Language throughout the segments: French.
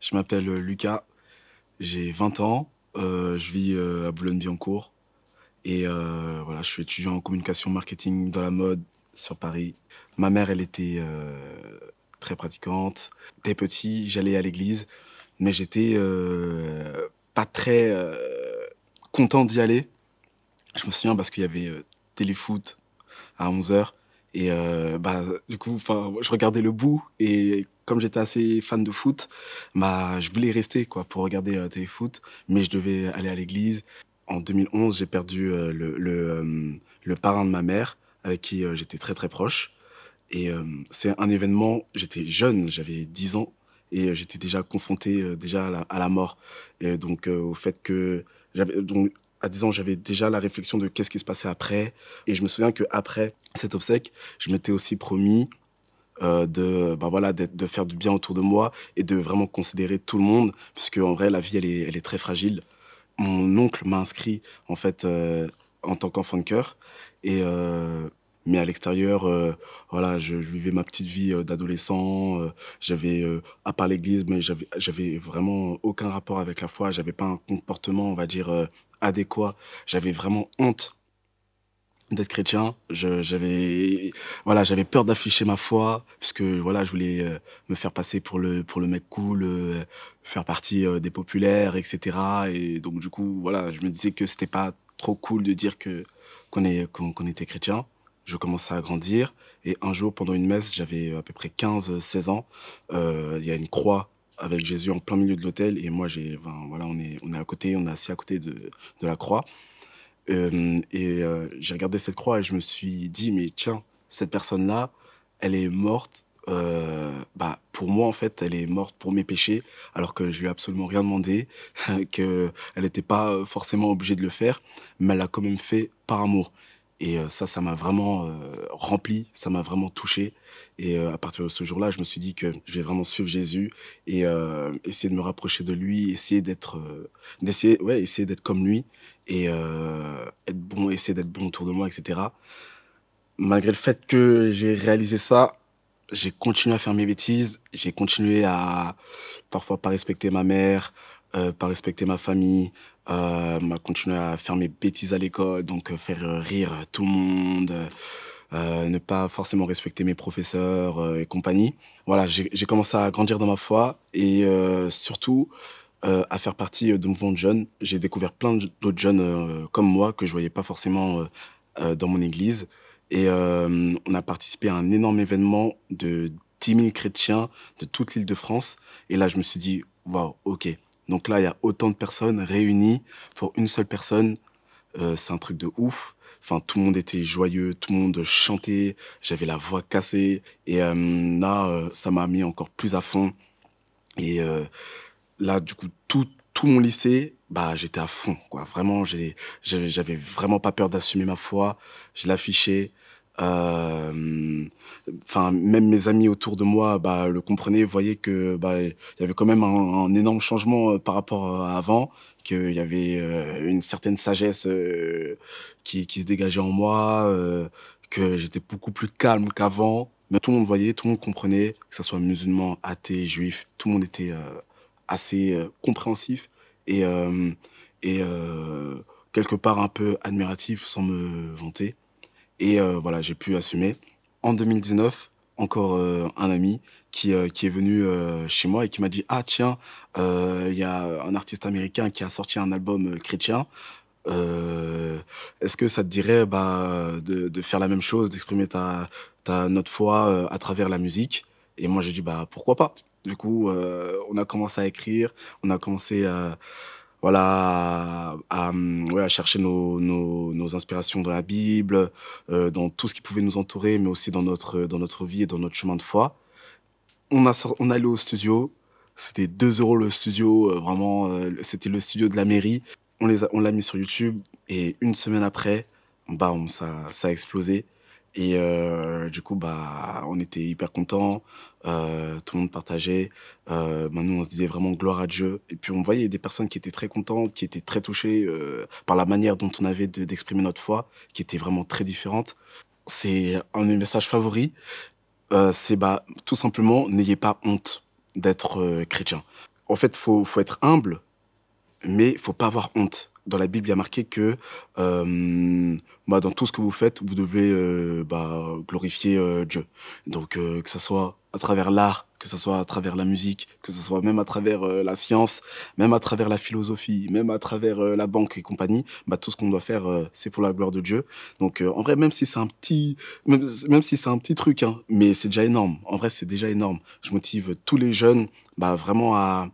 Je m'appelle euh, Lucas, j'ai 20 ans, euh, je vis euh, à boulogne biancourt et voilà, je suis étudiant en communication marketing dans la mode sur Paris. Ma mère, elle était très pratiquante. Dès petit, j'allais à l'église, mais j'étais pas très content d'y aller. Je me souviens parce qu'il y avait téléfoot à 11h. Et bah, du coup, je regardais le bout et comme j'étais assez fan de foot, bah, je voulais rester quoi, pour regarder euh, téléfoot, mais je devais aller à l'église. En 2011, j'ai perdu euh, le, le, euh, le, parrain de ma mère, avec qui j'étais très très proche. Et c'est un événement, j'étais jeune, j'avais 10 ans, et j'étais déjà confronté déjà à la, mort. Et donc au fait que j'avais à 10 ans, j'avais déjà la réflexion de qu'est-ce qui se passait après. Et je me souviens qu'après cet obsèque, je m'étais aussi promis euh, de, bah voilà, de faire du bien autour de moi et de vraiment considérer tout le monde, puisque en vrai, la vie, elle est, très fragile. Mon oncle m'a inscrit, en fait, euh, en tant qu'enfant de cœur. Et, euh, mais à l'extérieur, voilà, je, je, vivais ma petite vie d'adolescent. j'avais, à part l'église, mais j'avais vraiment aucun rapport avec la foi. J'avais pas un comportement, on va dire, adéquat. J'avais vraiment honte d'être chrétien. J'avais voilà, j'avais peur d'afficher ma foi parce que voilà, je voulais euh, me faire passer pour le pour le mec cool, euh, faire partie euh, des populaires, etc. Et donc du coup, voilà, je me disais que c'était pas trop cool de dire que qu'on est qu'on était chrétien. Je commençais à grandir et un jour pendant une messe, j'avais à peu près 15-16 ans, il y a une croix avec Jésus en plein milieu de l'hôtel et moi j'ai voilà on est on est à côté on est assis à côté de, de la croix euh, et euh, j'ai regardé cette croix et je me suis dit, mais tiens, cette personne-là, elle est morte. Euh, bah, pour moi, en fait, elle est morte pour mes péchés, alors que je lui ai absolument rien demandé, qu'elle n'était pas forcément obligée de le faire, mais elle l'a quand même fait par amour. Et euh, ça, ça m'a vraiment euh, rempli, ça m'a vraiment touché. Et euh, à partir de ce jour-là, je me suis dit que je vais vraiment suivre Jésus et essayer de me rapprocher de lui, essayer d'être, ouais, essayer d'être comme lui et être bon, essayer d'être bon autour de moi, etc. Malgré le fait que j'ai réalisé ça, j'ai continué à faire mes bêtises, j'ai continué à parfois pas respecter ma mère, euh, pas respecter ma famille, continuer euh, m'a continué à faire mes bêtises à l'école, donc euh, faire rire tout le monde, ne pas forcément respecter mes professeurs et compagnie. Voilà, j'ai commencé à grandir dans ma foi et surtout à faire partie de mouvement de jeunes. J'ai découvert plein d'autres jeunes comme moi que je voyais pas forcément dans mon église. Et on a participé à un énorme événement de 10 000 chrétiens de toute l'île de France. Et là, je me suis dit, waouh, ok, donc là, il y a autant de personnes réunies pour une seule personne. Euh, c'est un truc de ouf. Enfin, tout le monde était joyeux, tout le monde chantait. J'avais la voix cassée. Et euh, là, euh, ça m'a mis encore plus à fond. Et là, du coup, tout, tout mon lycée, bah, j'étais à fond. Vraiment, j'avais vraiment pas peur d'assumer ma foi. Je l'affichais. Euh, enfin, même mes amis autour de moi bah, le comprenaient, voyaient que bah, il y avait quand même un, énorme changement euh, par rapport à euh, avant qu'il y avait une certaine sagesse qui, se dégageait en moi, que j'étais beaucoup plus calme qu'avant. Mais tout le monde voyait, tout le monde comprenait, que ce soit musulman, athée, juif, tout le monde était assez compréhensif et, et quelque part un peu admiratif sans me vanter. Et euh, voilà, j'ai pu assumer. En 2019, encore euh, un ami qui, euh, est venu chez moi et qui m'a dit Ah, tiens, il y a un artiste américain qui a sorti un album chrétien. Est-ce que ça te dirait bah, de, faire la même chose, d'exprimer ta, ta, notre foi à travers la musique Et moi, j'ai dit, bah, pourquoi pas Du coup, on a commencé à écrire, on a commencé à, voilà, à, hum, chercher nos, inspirations dans la Bible, euh, dans tout ce qui pouvait nous entourer, mais aussi dans notre, dans notre vie et dans notre chemin de foi. On, a, on au studio, c'était 2 euros le studio, euh, vraiment, euh, c'était le studio de la mairie. On l'a mis sur YouTube et une semaine après, ça, ça a explosé. Et euh, du coup, bah, on était hyper contents, euh, tout le monde partageait. Euh, bah, nous, on se disait vraiment gloire à Dieu. Et puis, on voyait des personnes qui étaient très contentes, qui étaient très touchées euh, par la manière dont on avait d'exprimer notre foi, qui était vraiment très différente. C'est un de mes messages favoris. Euh, c'est bah, tout simplement, n'ayez pas honte d'être chrétien. En fait, faut, faut être humble, mais faut pas avoir honte dans la Bible, il y a marqué que euh, bah, dans tout ce que vous faites, vous devez euh, bah, glorifier euh, Dieu. Donc que ce soit à travers l'art, que ce soit à travers la musique, que ce soit même à travers la science, même à travers la philosophie, même à travers la banque et compagnie, bah, tout ce qu'on doit faire, c'est pour la gloire de Dieu. Donc en vrai, même si c'est un petit, même, même si c'est un petit truc, hein, mais c'est déjà énorme. En vrai, c'est déjà énorme. Je motive tous les jeunes bah, vraiment à,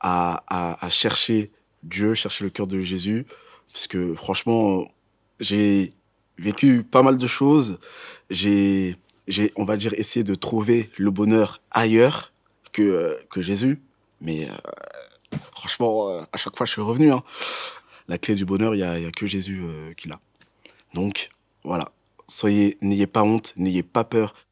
à, à, à chercher Dieu, chercher le cœur de Jésus, parce que franchement, j'ai vécu pas mal de choses. J'ai, on va dire, essayé de trouver le bonheur ailleurs que, euh, que Jésus. Mais euh, franchement, euh, à chaque fois, je suis revenu. Hein. La clé du bonheur, il n'y a, a, que Jésus qui l'a. Donc, voilà. Soyez, n'ayez pas honte, n'ayez pas peur.